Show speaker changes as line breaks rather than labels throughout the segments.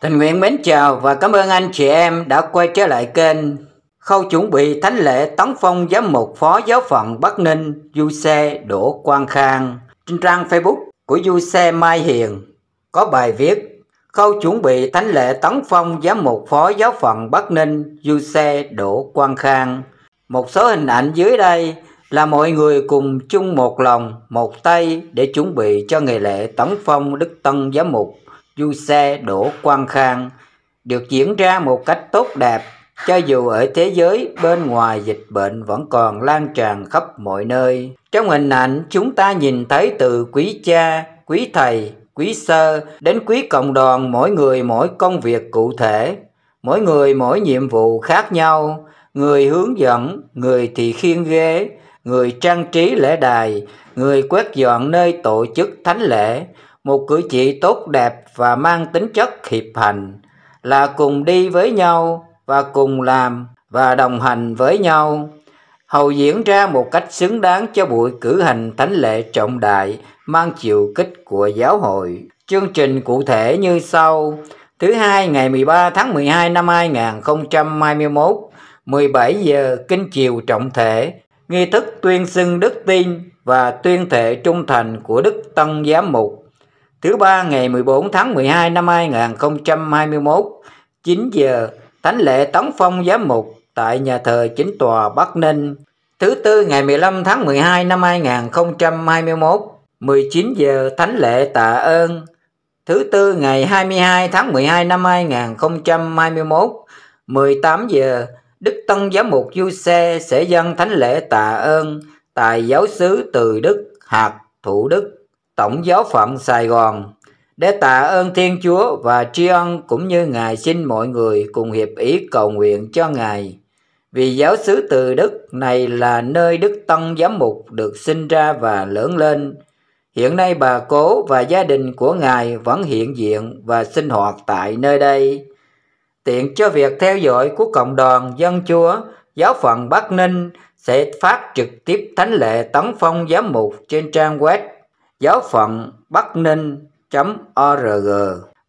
Tình nguyện mến chào và cảm ơn anh chị em đã quay trở lại kênh. Khâu chuẩn bị thánh lễ tấn phong giám mục phó giáo phận Bắc Ninh Du Xe Đỗ Quang Khang. Trên trang Facebook của Du Xe Mai Hiền có bài viết Khâu chuẩn bị thánh lễ tấn phong giám mục phó giáo phận Bắc Ninh Du Xe Đỗ Quang Khang. Một số hình ảnh dưới đây là mọi người cùng chung một lòng, một tay để chuẩn bị cho ngày lễ tấn phong Đức Tân Giám Mục Du Xe Đỗ Quang Khang được diễn ra một cách tốt đẹp cho dù ở thế giới bên ngoài dịch bệnh vẫn còn lan tràn khắp mọi nơi. Trong hình ảnh chúng ta nhìn thấy từ quý cha, quý thầy, quý sơ đến quý cộng đoàn mỗi người mỗi công việc cụ thể, mỗi người mỗi nhiệm vụ khác nhau, người hướng dẫn, người thì khiêng ghế, người trang trí lễ đài, người quét dọn nơi tổ chức thánh lễ, một cử chỉ tốt đẹp và mang tính chất hiệp hành là cùng đi với nhau và cùng làm và đồng hành với nhau hầu diễn ra một cách xứng đáng cho buổi cử hành thánh lễ trọng đại mang chiều kích của giáo hội. Chương trình cụ thể như sau. Thứ hai ngày 13 tháng 12 năm 2021, 17 giờ kinh chiều trọng thể nghi thức tuyên xưng đức tin và tuyên thệ trung thành của Đức Tân Giám Mục. Thứ ba ngày 14 tháng 12 năm 2021, 9 giờ, Thánh lễ Tấn Phong Giám Mục tại nhà thờ Chính tòa Bắc Ninh. Thứ tư ngày 15 tháng 12 năm 2021, 19 giờ Thánh lễ Tạ ơn. Thứ tư ngày 22 tháng 12 năm 2021, 18 giờ Đức Tân Giám mục Du Xe sẽ dâng thánh lễ tạ ơn tại giáo xứ từ Đức hạt Thủ Đức, Tổng giáo phận Sài Gòn để tạ ơn Thiên Chúa và tri ân cũng như Ngài xin mọi người cùng hiệp ý cầu nguyện cho Ngài. Vì giáo xứ từ Đức này là nơi Đức Tân Giám Mục được sinh ra và lớn lên. Hiện nay bà cố và gia đình của Ngài vẫn hiện diện và sinh hoạt tại nơi đây tiện cho việc theo dõi của cộng đoàn dân chúa giáo phận Bắc Ninh sẽ phát trực tiếp thánh lệ tấn phong giám mục trên trang web giáo phận bắc ninh.org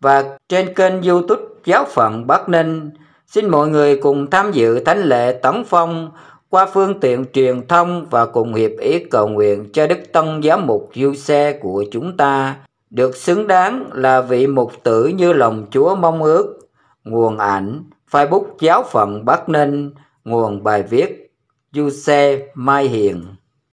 và trên kênh youtube giáo phận Bắc Ninh. Xin mọi người cùng tham dự thánh lệ tấn phong qua phương tiện truyền thông và cùng hiệp ý cầu nguyện cho Đức Tân Giám mục du xe của chúng ta được xứng đáng là vị mục tử như lòng Chúa mong ước nguồn ảnh Facebook Giáo phận Bắc Ninh, nguồn bài viết du xe Mai Hiền.